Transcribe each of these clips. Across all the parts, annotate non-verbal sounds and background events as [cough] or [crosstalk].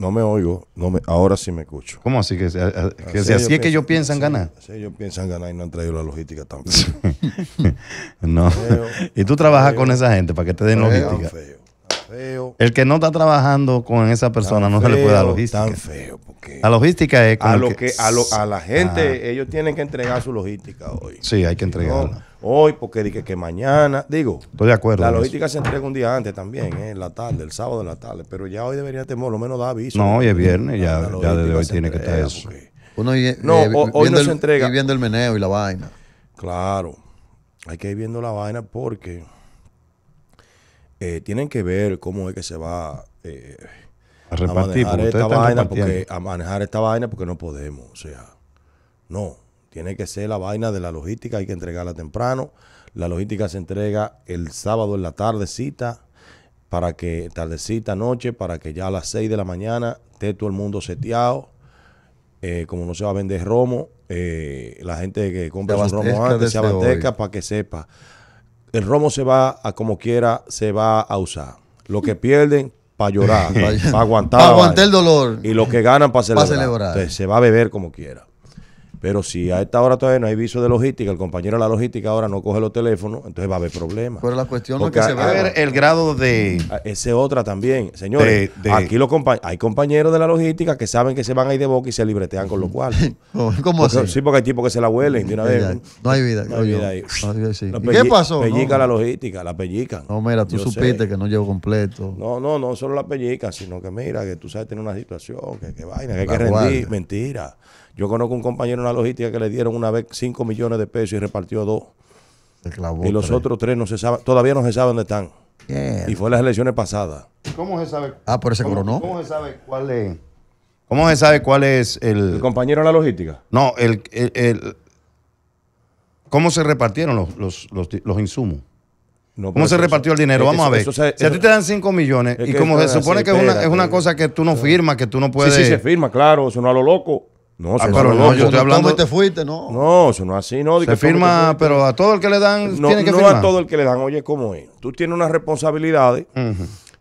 No me oigo, no me, ahora sí me escucho. ¿Cómo así? Que, así, si así es que ellos piensan ganar. ellos piensan ganar y no han traído la logística tampoco. [laughs] no. y tú trabajas con esa gente para que te den logística. Feo, el que no está trabajando con esa persona no se le puede dar logística. Tan feo. Porque la logística es. a, lo que, a, la gente, ah. ellos tienen que entregar su logística hoy. Sí, hay que entregarla hoy, porque dije que mañana. Digo, estoy de acuerdo. La logística se entrega un día antes también, eh, en la tarde, el sábado en la tarde. Pero ya hoy debería tener, por lo menos da aviso. No, hoy es viernes, ya, desde hoy tiene que estar eso. Uno eh, no, eh, hoy no se entrega. viendo el meneo y la vaina. Claro, hay que ir viendo la vaina porque tienen que ver cómo es que se va a repartir, a manejar esta vaina porque a manejar esta vaina porque no podemos, o sea, no. Tiene que ser la vaina de la logística, hay que entregarla temprano. La logística se entrega el sábado en la tardecita, para que tardecita, noche, para que ya a las 6 de la mañana esté todo el mundo seteado. Eh, como no se va a vender romo, eh, la gente que compra su romo antes se abasteca para que sepa. El romo se va a como quiera, se va a usar. Lo que pierden, para llorar, [laughs] para aguantar. aguantar el dolor. Y lo que ganan, para celebrar. se va a beber como quiera. Pero si a esta hora todavía no hay viso de logística, el compañero de la logística ahora no coge los teléfonos, entonces va a haber problemas. Pero la cuestión es que se va a ver el grado de. Ah, Ese otra también. Señores, aquí los hay compañeros de la logística que saben que se van ahí de boca y se libretean con lo cual. [laughs] ¿Cómo Sí, porque hay tipos que se la huelen de una [laughs] vez. no hay vida. No hay vida ahí. qué pasó? Pellica la logística, la pellica. No, mira, tú supiste que no llevo completo. No, no, no solo la pellica, sino que mira, que tú sabes tener una situación, que, vaina, que hay que rendir. Mentira. Yo conozco un compañero en la logística que le dieron una vez 5 millones de pesos y repartió dos. y los otros tres no se sabe, todavía no se sabe dónde están. Y fue en las elecciones pasadas. ¿Cómo se sabe? Ah, por coronó. ¿Cómo se sabe cuál es? ¿Cómo se sabe cuál es el. ¿El compañero en la logística? No, el. el, ¿Cómo se repartieron los, insumos? ¿Cómo se repartió el dinero? Eh, Vamos a ver. si a ti eh, te dan 5 millones, y como se supone que es una, es una cosa que tú no firmas, que tú no puedes. Sí, sí, se firma, claro, eso no a lo loco. No, ah, pero no, yo estoy hablando. Y te fuiste, no. No, eso no es así, no. Se firma, pero a todo el que le dan, no, no a todo el que le dan, oye, ¿cómo es? Tú tienes unas responsabilidades,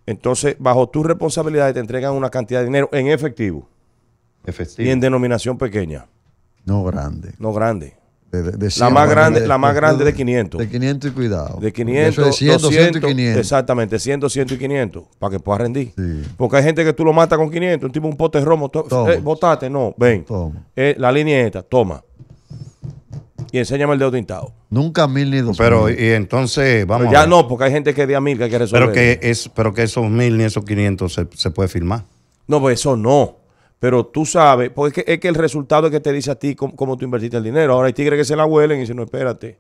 entonces, bajo tus responsabilidades te entregan una cantidad de dinero en efectivo. Efectivo. Y en denominación pequeña. No grande. No grande la más grande, la más grande de 500. De 500 y cuidado. De 500, de 100, 200, 100 y 500. Exactamente, 100, 100 y 500, para que puedas rendir. Porque hay gente que tú lo matas con 500, un tipo un pote de romo, eh, no, ven. Eh, la línea es esta, toma. Y enséñame el dedo tintado. Nunca mil ni dos Pero y entonces, vamos ya no, porque hay gente que de a mil que hay resolver. Pero que, es, pero que esos mil ni esos 500 se, se puede firmar. No, pues eso no. Pero tú sabes, porque es que, el resultado es que te dice a ti cómo, tú invertiste el dinero. Ahora hay tigres que se la huelen y dicen, no, espérate.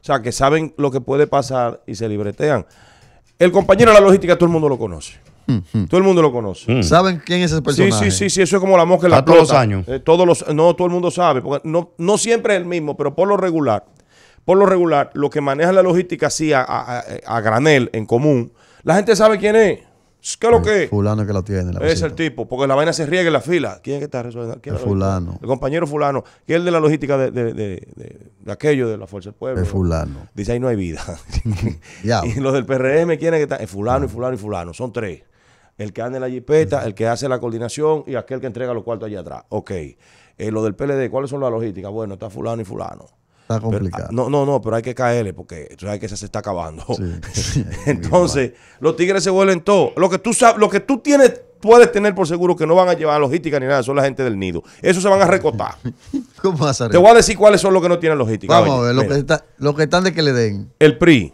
O sea, que saben lo que puede pasar y se libretean. El compañero de la logística todo el mundo lo conoce. Todo el mundo lo conoce. Mm. ¿Saben quién es ese personaje? Sí, sí, sí, sí, eso es como la mosca en la todos los años. Eh, todos los, no, todo el mundo sabe. Porque no, no siempre es el mismo, pero por lo regular, por lo regular, lo que maneja la logística así a granel, en común, la gente sabe quién es. ¿Qué es lo que es? Fulano que la tiene. es el tipo, porque la vaina se riegue en la fila. ¿Quién es que está resolviendo? el fulano. El compañero fulano. ¿Quién es el de la logística de, aquello de la Fuerza del Pueblo? El fulano. Dice, ahí no hay vida. ya. [laughs] y los del PRM, ¿quién es que está? El fulano, y ah. fulano, y fulano. Son tres. El que anda en la jipeta, el que hace la coordinación y aquel que entrega los cuartos allá atrás. Ok. Eh, lo del PLD, ¿cuáles son las logísticas? Bueno, está fulano y fulano. Está ah, complicado. no, no, no, pero hay que caerle porque tú sabes que se está acabando. [laughs] Entonces, los tigres se vuelven todo. Lo que tú sabes, lo que tú tienes, puedes tener por seguro que no van a llevar logística ni nada, son la gente del nido. Eso se van a recotar. [laughs] Te voy a decir cuáles son los que no tienen logística. Vamos a ver, los que, lo que están de que le den. El PRI.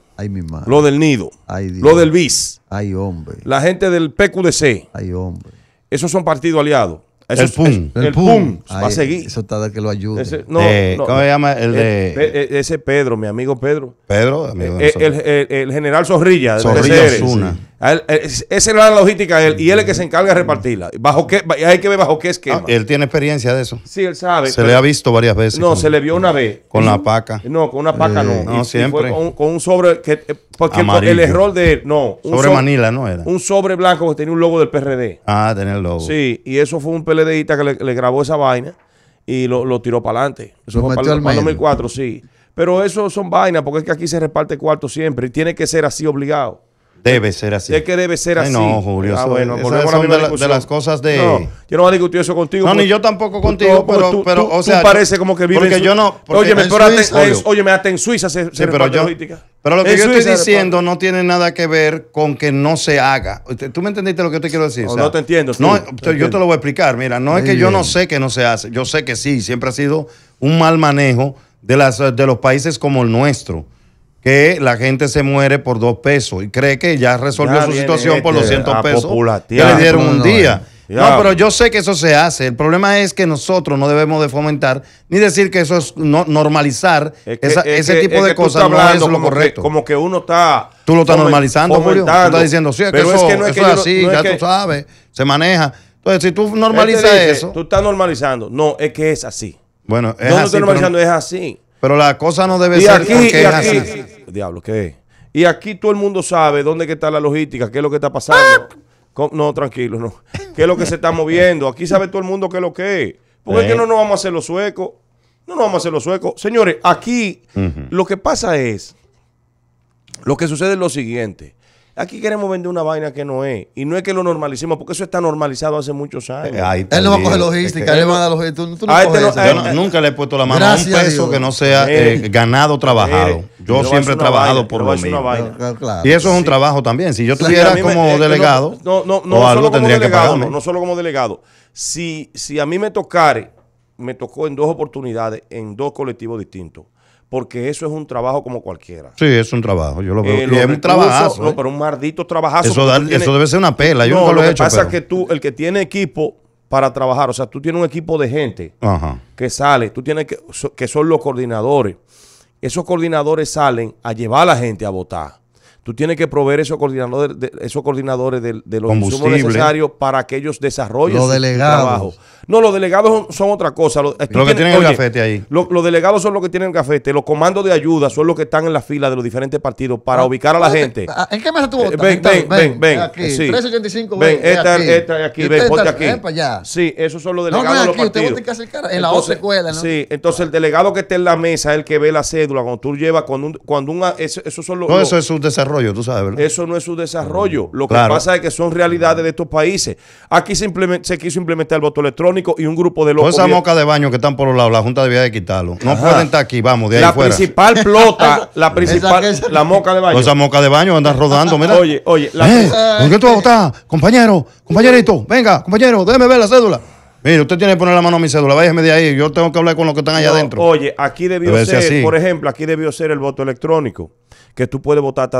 Lo del nido. Lo del BIS. Ay, hombre. La gente del PQDC. Ay, hombre. Esos son partidos aliados el PUM. el, PUM. va a seguir. Eso está de que lo ayude. no, ¿Cómo se llama? El, eh, de. Eh, eh, ese Pedro, mi amigo Pedro. Pedro, amigo. El, general Zorrilla. Zorrilla Osuna. Eh, es, esa era la logística de él y él es el que se encarga de repartirla. Bajo qué, hay que ver bajo qué esquema. Ah, él tiene experiencia de eso. Sí, él sabe. Se le ha visto varias veces. No, se le vio una vez. Con la paca. No, con una paca no. No, siempre. con, un sobre que eh, porque el, error de él, no. Un sobre, Manila, ¿no era? Un sobre blanco que tenía un logo del PRD. Ah, tenía el logo. Sí, y eso fue un PLDista que le, grabó esa vaina y lo, tiró para adelante. Eso fue para, el 2004, sí. Pero eso son vainas porque es que aquí se reparte cuarto siempre y tiene que ser así obligado. Debe ser así. Es que debe ser así. no, Julio. Ah, bueno, es, volvemos la de, las cosas de. No, yo no voy a discutir eso contigo. No, ni yo tampoco contigo, pero, pero, o sea. Tú parece como que vives Porque yo no. Porque óyeme, pero Suiza, hasta, en Suiza se, sí, pero yo, política. Pero lo que yo estoy diciendo no tiene nada que ver con que no se haga. ¿Tú me entendiste lo que yo te quiero decir? No, no te entiendo. No, yo te lo voy a explicar. Mira, no es que yo no sé que no se hace. Yo sé que sí, siempre ha sido un mal manejo de los países como el nuestro que la gente se muere por dos pesos y cree que ya resolvió su situación por los 100 este, pesos que le dieron un día. No, pero yo sé que eso se hace. El problema es que nosotros no debemos de fomentar ni decir que eso es normalizar ese tipo de cosas. No es lo correcto. como que uno está. Tú lo estás normalizando, Julio. Tú estás diciendo, sí, es que eso, no es, así, ya tú sabes, se maneja. Entonces, si tú normalizas eso. Tú estás normalizando. No, es que es así. Bueno, es no, así. No, estoy normalizando, es así. Pero la cosa no debe ser así. Diablo, ¿qué? Y aquí todo el mundo sabe dónde está la logística, qué es lo que está pasando. Ah. No, tranquilo, no. ¿Qué es lo que se está moviendo? Aquí sabe todo el mundo qué es lo que es. Porque que eh. no nos vamos a hacer los suecos. No nos vamos a hacer los suecos. Señores, aquí lo que pasa es, lo que sucede es lo siguiente. Aquí queremos vender una vaina que no es. Y no es que lo normalicemos, porque eso está normalizado hace muchos años. Eh, él no va a coger logística, va a dar logística. nunca le he puesto la mano a un peso que no sea eh, ganado trabajado. yo siempre he trabajado por lo mismo. Y eso es un trabajo también. Si yo estuviera como delegado, no, no, no, o algo como tendría delegado, que pagarme. No, solo como delegado. Si, si a mí me tocare, me tocó en dos oportunidades, en dos colectivos distintos porque eso es un trabajo como cualquiera. Sí, es un trabajo, yo lo veo. Eh, es un trabajazo. No, ¿eh? pero un maldito trabajazo. Eso, debe ser una pela, yo lo, he hecho. que pasa es que tú, el que tiene equipo para trabajar, o sea, tú tienes un equipo de gente que sale, tú tienes que, que son los coordinadores. Esos coordinadores salen a llevar a la gente a votar. Tú tienes que proveer esos coordinadores de, esos coordinadores de, los insumos necesarios para que ellos desarrollen trabajo. No, los delegados son, otra cosa. Los, lo que tienen el cafete ahí. los delegados son los que tienen el cafete. Los comandos de ayuda son los que están en la fila de los diferentes partidos para ah, ubicar a la gente. Ah, ¿En qué mesa tú eh, votas? Ven, ven, ven, ven. Aquí, sí. 385, ven. ven esta, aquí. esta, aquí, ven, ponte aquí. Sí, esos son los delegados no, no es aquí, de los partidos. en, cara, en la escuela, ¿no? Sí, entonces el delegado que está en la mesa es el que ve la cédula. Cuando tú llevas, cuando un, cuando ah, eso, esos son los... No, eso es un desarrollo eso no es su desarrollo. Mm, Lo que pasa es que son realidades de estos países. Aquí se, se quiso implementar el voto electrónico y un grupo de locos. esa moca de baño que están por los lados, la Junta debía de quitarlo. No pueden estar aquí, vamos, de ahí la Principal plota, [laughs] la principal la moca de baño. esa moca de baño andan rodando, mira. Oye, oye. Eh, ¿Por qué tú estás Compañero, compañerito, venga, compañero, déjeme ver la cédula. Mire, usted tiene que poner la mano a mi cédula, váyame de ahí, yo tengo que hablar con los que están allá adentro. oye, aquí debió ser por ejemplo, aquí debió ser el voto electrónico que tú puedes votar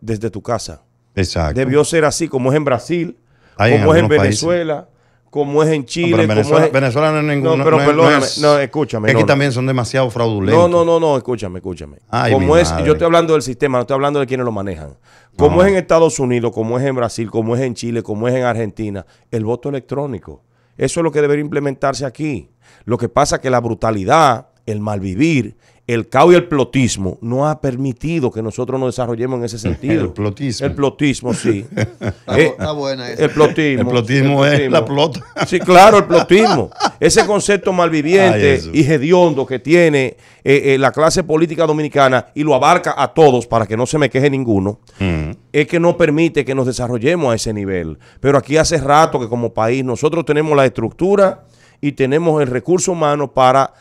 desde tu casa. Exacto. Debió ser así, como es en Brasil, como es en Venezuela. como es en Chile. en Venezuela, no es ninguna. No, pero escúchame. Aquí también son demasiado fraudulentos. No, no, no, no, escúchame, escúchame. como es, yo estoy hablando del sistema, no estoy hablando de quienes lo manejan. Como es en Estados Unidos, como es en Brasil, como es en Chile, como es en Argentina, el voto electrónico. Eso es lo que debería implementarse aquí. Lo que pasa es que la brutalidad, el malvivir, el caos y el plotismo no ha permitido que nosotros nos desarrollemos en ese [laughs] sentido. el plotismo. El plotismo, sí. [laughs] Eh, está, buena esa. El plotismo. El plotismo es la plota. sí, claro, el plotismo. [laughs] Ese concepto malviviente y hediondo que tiene eh, eh, la clase política dominicana y lo abarca a todos para que no se me queje ninguno, mm. es que no permite que nos desarrollemos a ese nivel. Pero aquí hace rato que como país nosotros tenemos la estructura y tenemos el recurso humano para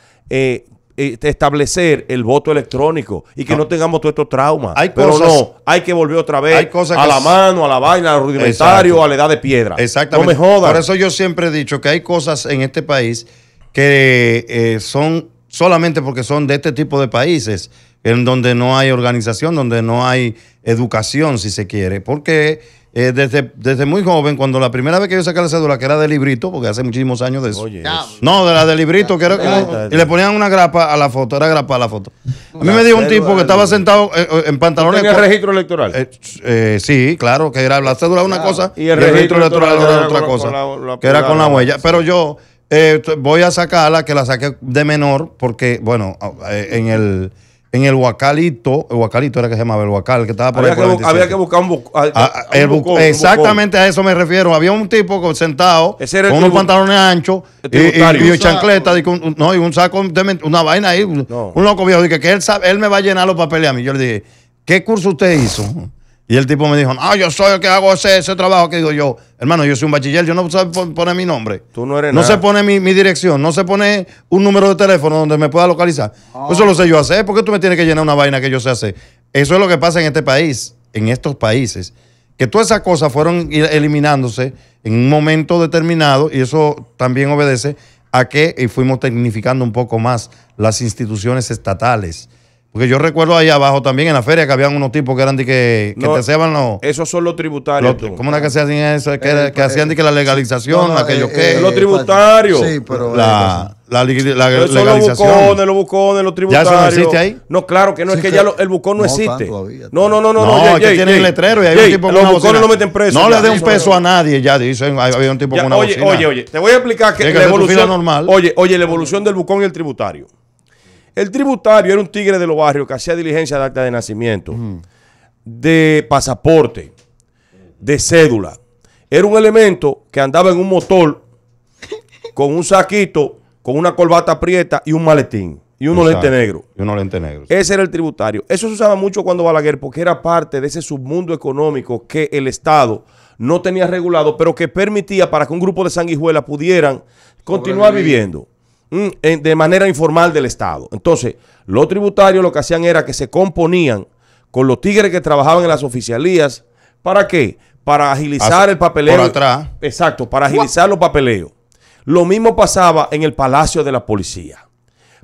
eh, establecer el voto electrónico y que ah. no, tengamos todos estos traumas. Pero no, hay que volver otra vez a la mano, a la vaina, al rudimentario, a la edad de piedra. Exactamente. No me Por eso yo siempre he dicho que hay cosas en este país que eh, son solamente porque son de este tipo de países, en donde no hay organización, donde no hay educación, si se quiere, porque eh, desde, desde muy joven, cuando la primera vez que yo saqué la cédula, que era de librito, porque hace muchísimos años de eso. no, de la de librito, que era y le ponían una grapa a la foto, era grapa a la foto. A mí me dijo un tipo que estaba sentado eh, eh, en pantalones. ¿Tenía registro electoral? sí, claro, que era la cédula una cosa y el, registro, electoral era otra cosa, que era con la huella. Pero yo voy a sacarla, que la saqué de menor, porque, bueno, en el en el Huacalito, el Huacalito era que se llamaba el Huacal, que estaba por ahí. había que buscar un, a, ah, Exactamente a eso me refiero. Había un tipo sentado con unos pantalones anchos y, y, y chancleta, y un, no, y un saco, de, una vaina ahí, un loco viejo. Dije que él, sabe, él me va a llenar los papeles a mí. Yo le dije, ¿qué curso usted hizo? Y el tipo me dijo, no, yo soy el que hago ese, ese trabajo que digo yo, hermano, yo soy un bachiller, yo no sé poner mi nombre. Tú no eres No se pone mi, mi, dirección, no se pone un número de teléfono donde me pueda localizar. Ah. Eso lo sé yo hacer, ¿por qué tú me tienes que llenar una vaina que yo sé hacer? Eso es lo que pasa en este país, en estos países, que todas esas cosas fueron eliminándose en un momento determinado y eso también obedece a que eh, fuimos tecnificando un poco más las instituciones estatales porque yo recuerdo ahí abajo también en la feria que habían unos tipos que eran de que, que te los. Esos son los tributarios. como ¿Cómo que se hacían eso? Que, eh, que hacían de que la eh, legalización, Aquellos aquello eh, que. los tributarios. Sí, pero. La, pues, la, legalización. Los bucones, los bucones, los tributarios. ¿Ya eso no existe ahí? No, claro que no, es que, ya el bucón no, existe. no, no, no, no. No, que tienen letrero y hay un tipo con Los bucones no meten preso. No le den un peso a nadie, ya dicen. Había un tipo con una Oye, oye, oye. Te voy a explicar que la evolución. Oye, oye, la evolución del bucón y el tributario. El tributario era un tigre de los barrios que hacía diligencia de acta de nacimiento, de pasaporte, de cédula. Era un elemento que andaba en un motor con un saquito, con una corbata prieta y un maletín. Y un lente negro. Y lente negro. Ese era el tributario. Eso se usaba mucho cuando Balaguer porque era parte de ese submundo económico que el Estado no tenía regulado, pero que permitía para que un grupo de sanguijuelas pudieran continuar viviendo. Mm, de manera informal del Estado. Entonces, los tributarios lo que hacían era que se componían con los tigres que trabajaban en las oficialías. ¿Para qué? Para agilizar el papeleo. atrás. Exacto, para agilizar los papeleos. Lo mismo pasaba en el Palacio de la Policía.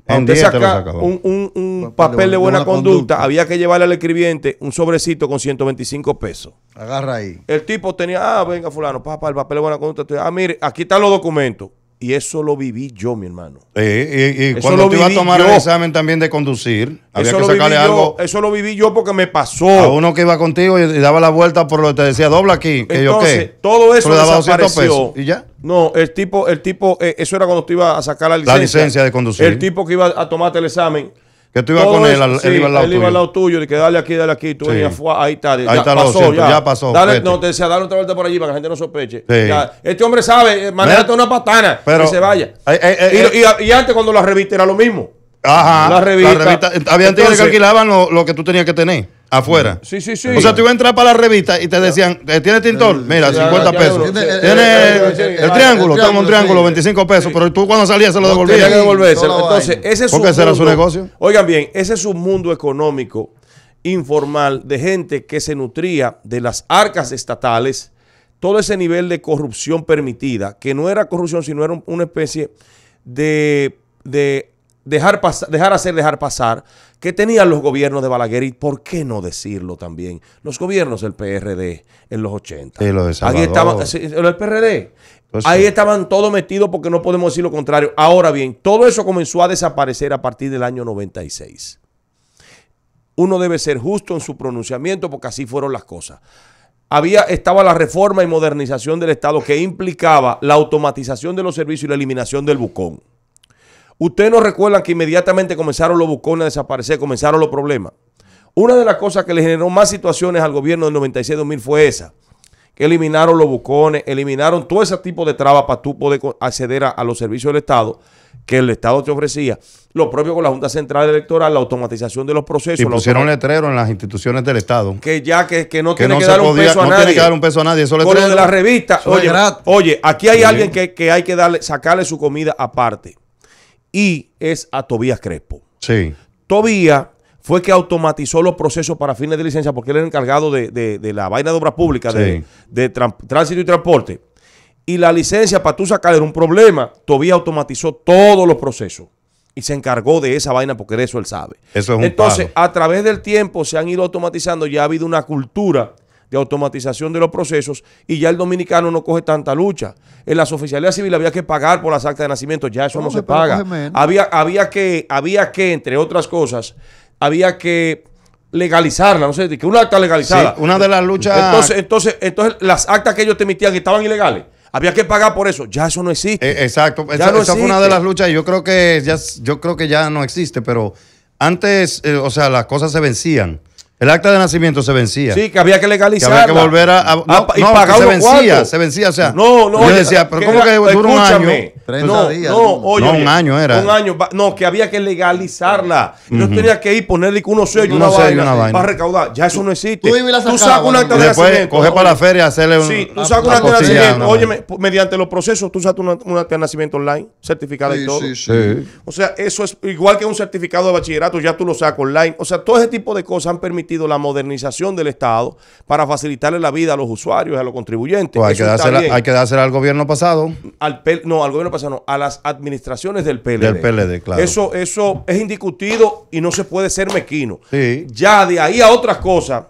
Para usted sacar un, un, un, papel de buena, conducta, había que llevarle al escribiente un sobrecito con 125 pesos. Agarra ahí. El tipo tenía, ah, venga, fulano, para el papel de buena conducta. Ah, mire, aquí están los documentos. Y eso lo viví yo, mi hermano. Y eh, eh, eh, cuando te iba a tomar el examen también de conducir, había que sacarle algo. eso lo viví yo porque me pasó. A uno que iba contigo y, daba la vuelta por lo que te decía, dobla aquí. Que yo, ¿qué? todo eso desapareció. ¿Y ya? No, el tipo, el tipo eso era cuando te iba a sacar la licencia. La licencia de conducir. El tipo que iba a tomarte el examen que tú ibas con él, él, iba al lado él tuyo. iba al lado tuyo, y que dale aquí, dale aquí, tú venías, ahí está, ya, pasó, ya. pasó, dale, no, te decía, dale otra vuelta por allí para que la gente no sospeche. este hombre sabe, eh, manejate una patana, y que se vaya. Eh. y, antes cuando la reviste era lo mismo. Ajá. La revista. La revista. que alquilaban lo, que tú tenías que tener afuera. Sí, sí, sí. O sea, tú ibas a entrar para la revista y te decían, eh, tiene tintor? Mira, 50 pesos. tiene el triángulo? Tengo un triángulo, 25 pesos. Pero tú cuando salías se lo devolvías. que devolverse. Entonces, ese es su negocio. Oigan bien, ese es un mundo económico informal de gente que se nutría de las arcas estatales, todo ese nivel de corrupción permitida, que no era corrupción, sino era una especie de dejar, dejar hacer, dejar pasar, que tenían los gobiernos de Balaguer y por qué no decirlo también, los gobiernos del PRD en los 80. Ahí estaban, el PRD. Pues ahí estaban todos metidos porque no podemos decir lo contrario. Ahora bien, todo eso comenzó a desaparecer a partir del año 96. Uno debe ser justo en su pronunciamiento porque así fueron las cosas. Había, estaba la reforma y modernización del Estado que implicaba la automatización de los servicios y la eliminación del bucón. Ustedes no recuerdan que inmediatamente comenzaron los bucones a desaparecer, comenzaron los problemas. Una de las cosas que le generó más situaciones al gobierno del 96-2000 fue esa, que eliminaron los bucones, eliminaron todo ese tipo de trabas para tú poder acceder a, los servicios del Estado que el Estado te ofrecía. Lo propio con la Junta Central Electoral, la automatización de los procesos. Y pusieron letrero en las instituciones del Estado. Que ya que, no tiene que dar un peso a nadie. tiene que dar un peso a nadie. Eso lo de la revista. Oye, aquí hay alguien que, que, hay que darle, sacarle su comida aparte y es a Tobías Crespo. Sí. Tobías fue que automatizó los procesos para fines de licencia porque él era encargado de, la vaina de obra pública de, tránsito y transporte. Y la licencia para tú sacar era un problema. Tobías automatizó todos los procesos y se encargó de esa vaina porque de eso él sabe. Eso es Entonces, a través del tiempo se han ido automatizando, ya ha habido una cultura de automatización de los procesos y ya el dominicano no coge tanta lucha. En las oficialidades civiles había que pagar por las actas de nacimiento, ya eso no se paga. Había, había, que, había que, entre otras cosas, había que legalizarla, no sé, que una acta legalizada. una de las luchas. Entonces, entonces, entonces las actas que ellos emitían estaban ilegales. Había que pagar por eso. Ya eso no existe. Eh, exacto. esa, fue una de las luchas. Yo creo que ya, yo creo que ya no existe, pero antes, eh, o sea, las cosas se vencían. El acta de nacimiento se vencía. Sí, que había que legalizarla. Que había que volver a. Ah, no, y se vencía, se vencía. O sea, no, no. Yo eh, decía, pero ¿cómo que, que dura un año? 30 no, días. No, un año era. Un año. No, que había que legalizarla. no tenía que ir, ponerle con unos sellos, una, vaina, una para recaudar. Ya eso no existe. Tú, sacas un acta de nacimiento. Coger para la feria, hacerle un. Sí, tú sacas un acta de nacimiento. Oye, pues, mediante los procesos, tú sacas un acta de nacimiento online, certificada y todo. Sí, sí. O sea, eso es igual que un certificado de bachillerato, ya tú lo sacas online. O sea, todo ese tipo de cosas han permitido la modernización del Estado para facilitarle la vida a los usuarios, a los contribuyentes. Pues hay, que dársela, al gobierno pasado. Al, no, al gobierno a las administraciones del PLD. Del PLD, claro. Eso, eso es indiscutido y no se puede ser mequino. Ya de ahí a otras cosas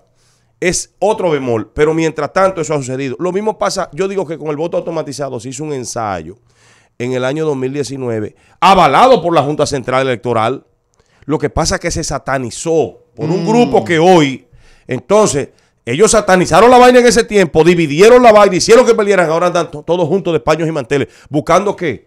es otro bemol, pero mientras tanto eso ha sucedido. Lo mismo pasa, yo digo que con el voto automatizado se hizo un ensayo en el año 2019, avalado por la Junta Central Electoral. Lo que pasa es que se satanizó por un mm. grupo que hoy, entonces, ellos satanizaron la vaina en ese tiempo, dividieron la vaina, hicieron que pelearan, ahora andan todos juntos de paños y manteles, buscando que,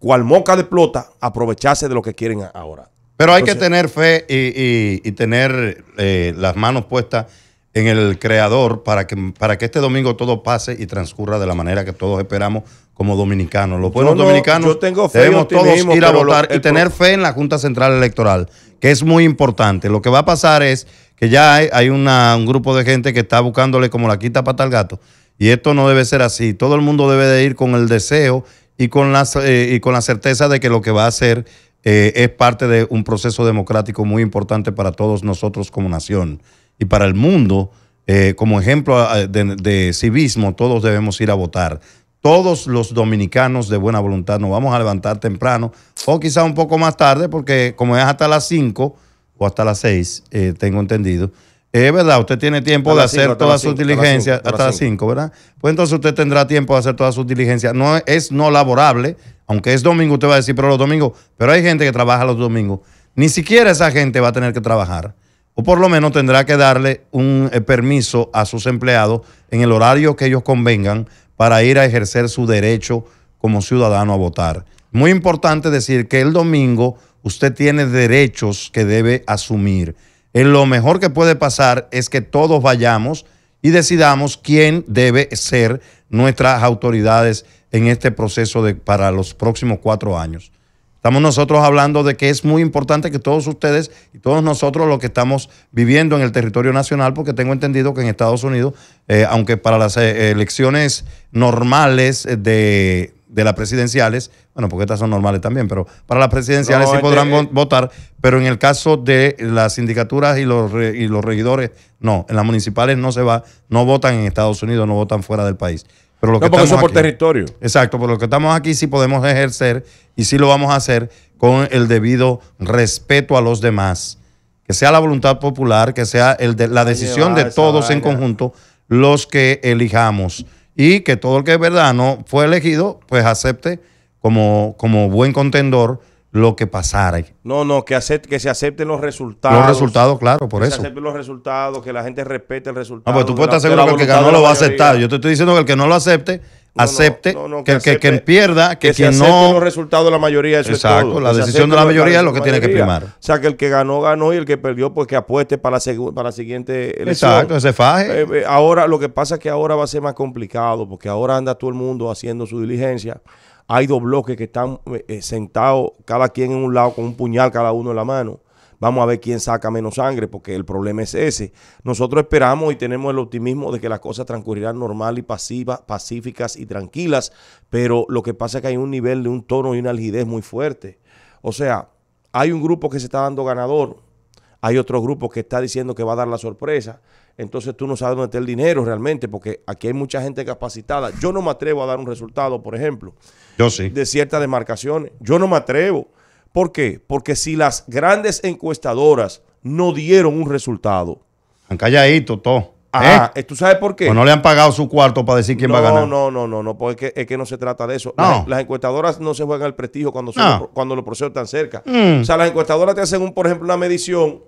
cual moca de plota, aprovecharse de lo que quieren ahora. Pero hay que tener fe y, tener eh, las manos puestas en el creador para que, para que este domingo todo pase y transcurra de la manera que todos esperamos como dominicanos. Los pueblos dominicanos debemos todos ir a votar y tener fe en la Junta Central Electoral, que es muy importante. Lo que va a pasar es que ya hay, un grupo de gente que está buscándole como la quita pata al gato. Y esto no debe ser así. Todo el mundo debe de ir con el deseo y con, las, eh, y con la certeza de que lo que va a hacer eh, es parte de un proceso democrático muy importante para todos nosotros como nación y para el mundo, eh, como ejemplo de, civismo, todos debemos ir a votar. Todos los dominicanos de buena voluntad nos vamos a levantar temprano o quizá un poco más tarde, porque como es hasta las 5 o hasta las 6, eh, tengo entendido. Eh, es verdad, usted tiene tiempo de hacer todas sus diligencias hasta, las 5, ¿verdad? Pues entonces usted tendrá tiempo de hacer todas sus diligencias. No es no laborable, aunque es domingo, usted va a decir, pero los domingos, pero hay gente que trabaja los domingos. Ni siquiera esa gente va a tener que trabajar o por lo menos tendrá que darle un eh, permiso a sus empleados en el horario que ellos convengan para ir a ejercer su derecho como ciudadano a votar. Muy importante decir que el domingo usted tiene derechos que debe asumir. En eh, lo mejor que puede pasar es que todos vayamos y decidamos quién debe ser nuestras autoridades en este proceso de, para los próximos cuatro años. Estamos nosotros hablando de que es muy importante que todos ustedes y todos nosotros los que estamos viviendo en el territorio nacional, porque tengo entendido que en Estados Unidos, eh, aunque para las eh, elecciones normales eh, de, las presidenciales, bueno, porque estas son normales también, pero para las presidenciales sí podrán votar, pero en el caso de las sindicaturas y los, y los regidores, no, en las municipales no se va, no votan en Estados Unidos, no votan fuera del país. Pero lo que porque por territorio. Exacto, pero lo que estamos aquí sí podemos ejercer y sí lo vamos a hacer con el debido respeto a los demás. Que sea la voluntad popular, que sea el de, la decisión de todos en conjunto los que elijamos. Y que todo el que es verdad no fue elegido, pues acepte como, como buen contendor lo que pasara. No, no, que, acepte, que se acepten los resultados. Los resultados, claro, por eso. Que se acepten los resultados, que la gente respete el resultado. No, ah, pues tú puedes estar seguro que el que ganó lo va a aceptar. Yo te estoy diciendo que el que no lo acepte, acepte, que, acepte, que, pierda, que, que quien no. los resultados de la mayoría, Exacto, es todo. la decisión de la mayoría es lo que tiene que primar. O sea, que el que ganó, ganó y el que perdió, pues que apueste para la, para la siguiente elección. Exacto, ese faje. Eh, eh, ahora, lo que pasa es que ahora va a ser más complicado, porque ahora anda todo el mundo haciendo su diligencia. Hay dos bloques que están eh, eh, sentados, cada quien en un lado, con un puñal cada uno en la mano. Vamos a ver quién saca menos sangre, porque el problema es ese. Nosotros esperamos y tenemos el optimismo de que las cosas transcurrirán normal y pasiva, pacíficas y tranquilas, pero lo que pasa es que hay un nivel de un tono y una algidez muy fuerte. O sea, hay un grupo que se está dando ganador, hay otro grupo que está diciendo que va a dar la sorpresa, entonces tú no sabes dónde está el dinero realmente, porque aquí hay mucha gente capacitada. Yo no me atrevo a dar un resultado, por ejemplo, yo sí. de ciertas demarcaciones. Yo no me atrevo. ¿Por qué? Porque si las grandes encuestadoras no dieron un resultado. Han calladito todo. ¿eh? Ajá, ¿Eh? ¿tú sabes por qué? Pues no le han pagado su cuarto para decir quién va a ganar. No, no, no, no, porque es que no se trata de eso. Las, encuestadoras no se juegan el prestigio cuando, cuando los procesos están cerca. Mm. O sea, las encuestadoras te hacen, un, por ejemplo, una medición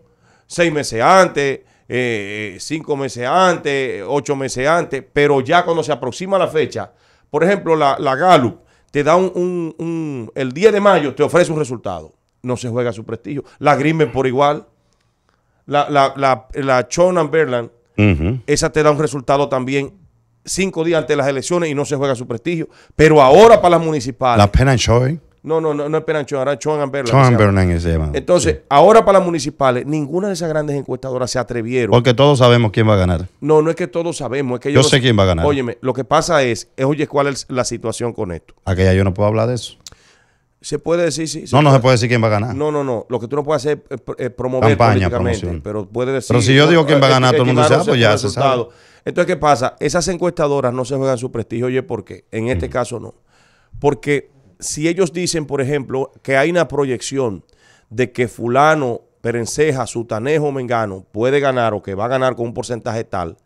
seis meses antes, eh, eh, cinco meses antes, ocho meses antes, pero ya cuando se aproxima la fecha, por ejemplo, la, la Gallup te da un, el 10 de mayo te ofrece un resultado, no se juega su prestigio. La Grimm por igual, la, la, la, la Berland, esa te da un resultado también cinco días antes de las elecciones y no se juega su prestigio. Pero ahora para las municipales. La Penn and ¿eh? No, no, no, no es Peranchón, ahora Chon Entonces, ahora para las municipales, ninguna de esas grandes encuestadoras se atrevieron. Porque todos sabemos quién va a ganar. No, no es que todos sabemos, es que yo. Yo sé quién va a ganar. Óyeme, lo que pasa es, oye, ¿cuál es la situación con esto? Aquella yo no puedo hablar de eso. Se puede decir, sí. no, no se puede decir quién va a ganar. No, no, no. Lo que tú no puedes hacer es eh, promover Campaña, Promoción. Pero puede decir. Pero si yo digo quién va a eh, ganar, eh, todo el mundo dice, ah, pues ya se sabe. Entonces, ¿qué pasa? Esas encuestadoras no se juegan su prestigio. Oye, ¿por qué? En este mm. caso, no. Porque si ellos dicen, por ejemplo, que hay una proyección de que fulano, perenceja, sutanejo, mengano puede ganar o que va a ganar con un porcentaje tal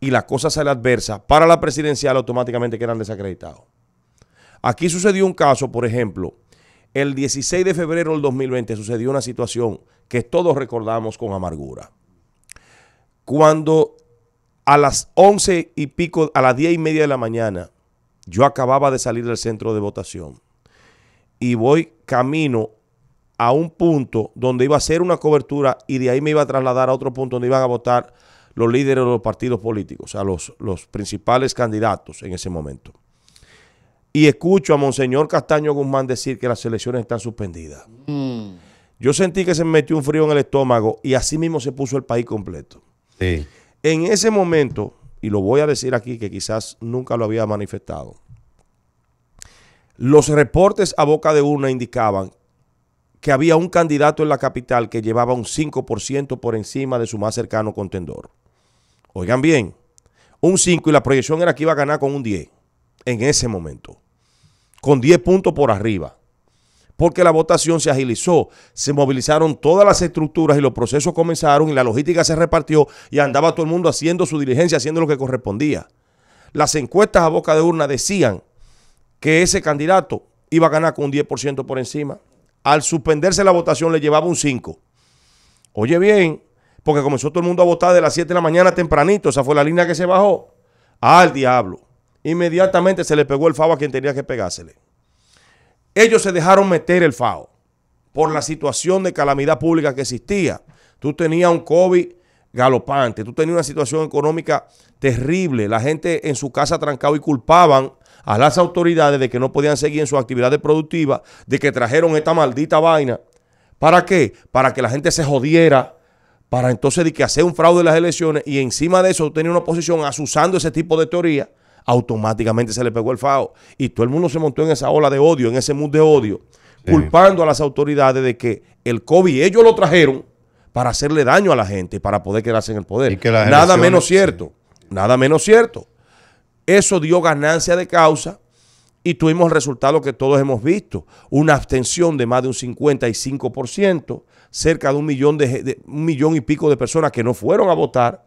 y la cosa sale adversa, para la presidencial automáticamente quedan desacreditados. Aquí sucedió un caso, por ejemplo, el 16 de febrero del 2020 sucedió una situación que todos recordamos con amargura. Cuando a las 11 y pico, a las 10 y media de la mañana, yo acababa de salir del centro de votación y voy camino a un punto donde iba a hacer una cobertura y de ahí me iba a trasladar a otro punto donde iban a votar los líderes de los partidos políticos, o sea, los, los principales candidatos en ese momento. Y escucho a Monseñor Castaño Guzmán decir que las elecciones están suspendidas. Mm. Yo sentí que se me metió un frío en el estómago y así mismo se puso el país completo. En ese momento, y lo voy a decir aquí que quizás nunca lo había manifestado, los reportes a boca de urna indicaban que había un candidato en la capital que llevaba un 5% por encima de su más cercano contendor. Oigan bien, un 5 y la proyección era que iba a ganar con un 10 en ese momento, con 10 puntos por arriba, porque la votación se agilizó, se movilizaron todas las estructuras y los procesos comenzaron y la logística se repartió y andaba todo el mundo haciendo su diligencia, haciendo lo que correspondía. Las encuestas a boca de urna decían que ese candidato iba a ganar con un 10% por encima. Al suspenderse la votación le llevaba un 5. Oye bien, porque comenzó todo el mundo a votar de las 7 de la mañana tempranito, esa fue la línea que se bajó. Al diablo. Inmediatamente se le pegó el FAO a quien tenía que pegársele. Ellos se dejaron meter el FAO por la situación de calamidad pública que existía. Tú tenías un COVID galopante, tú tenías una situación económica terrible, la gente en su casa trancado y culpaban a las autoridades de que no podían seguir en sus actividades productivas, de que trajeron esta maldita vaina. ¿Para qué? Para que la gente se jodiera, para entonces de que hacer un fraude en las elecciones y encima de eso tenía una oposición asusando ese tipo de teoría, automáticamente se le pegó el FAO y todo el mundo se montó en esa ola de odio, en ese mood de odio, culpando a las autoridades de que el COVID ellos lo trajeron para hacerle daño a la gente y para poder quedarse en el poder. Nada menos cierto, nada menos cierto. Eso dio ganancia de causa y tuvimos resultados resultado que todos hemos visto, una abstención de más de un 55%, cerca de un millón, de, de, un millón y pico de personas que no fueron a votar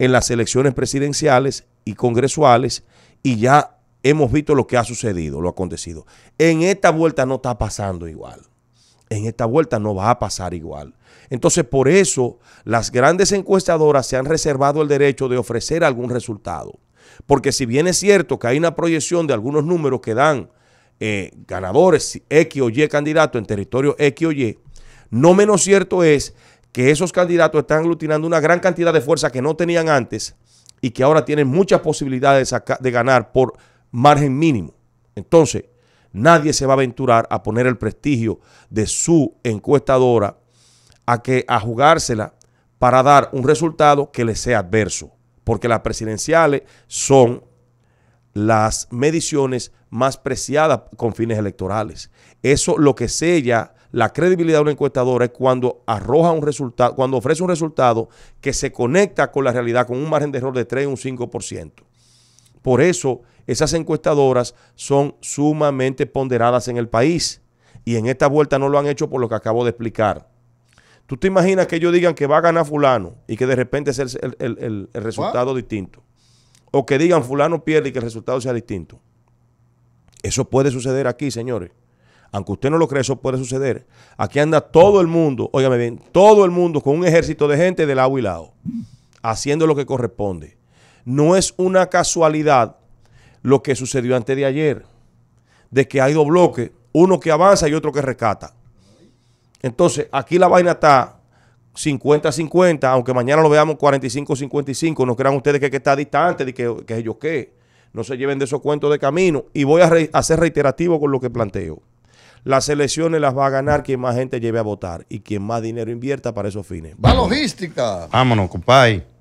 en las elecciones presidenciales y congresuales y ya hemos visto lo que ha sucedido, lo acontecido. En esta vuelta no está pasando igual. En esta vuelta no va a pasar igual. Entonces, por eso las grandes encuestadoras se han reservado el derecho de ofrecer algún resultado. Porque si bien es cierto que hay una proyección de algunos números que dan eh, ganadores X o Y candidatos en territorio X o Y, no menos cierto es que esos candidatos están aglutinando una gran cantidad de fuerza que no tenían antes y que ahora tienen muchas posibilidades de, ganar por margen mínimo. Entonces, nadie se va a aventurar a poner el prestigio de su encuestadora a que a jugársela para dar un resultado que le sea adverso porque las presidenciales son las mediciones más preciadas con fines electorales. Eso lo que sella la credibilidad de una encuestadora es cuando arroja un resultado, cuando ofrece un resultado que se conecta con la realidad con un margen de error de 3 un 5%. Por eso esas encuestadoras son sumamente ponderadas en el país y en esta vuelta no lo han hecho por lo que acabo de explicar. ¿Tú te imaginas que ellos digan que va a ganar fulano y que de repente es el, resultado distinto? O que digan fulano pierde y que el resultado sea distinto. Eso puede suceder aquí, señores. Aunque usted no lo cree, eso puede suceder. Aquí anda todo el mundo, óigame bien, todo el mundo con un ejército de gente de lado y lado, haciendo lo que corresponde. No es una casualidad lo que sucedió antes de ayer, de que hay dos bloques, uno que avanza y otro que rescata. Entonces, aquí la vaina está 50-50, aunque mañana lo veamos 45-55, no crean ustedes que, está distante, de que, ellos qué. No se lleven de esos cuentos de camino. Y voy a, ser reiterativo con lo que planteo. Las elecciones las va a ganar quien más gente lleve a votar y quien más dinero invierta para esos fines. ¡Va logística. Vámonos, compadre.